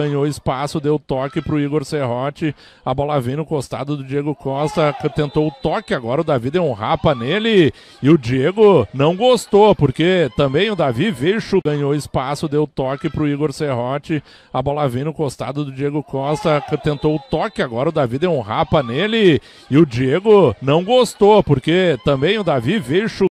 ganhou espaço, deu toque para o Igor Serrote. A bola vem no costado do Diego Costa, que tentou o toque agora. O Davi deu um rapa nele e o Diego não gostou, porque também o Davi veio, ganhou espaço, deu toque para o Igor Serrote. A bola vem no costado do Diego Costa, que tentou o toque agora. O Davi deu um rapa nele e o Diego não gostou, porque também o Davi veio,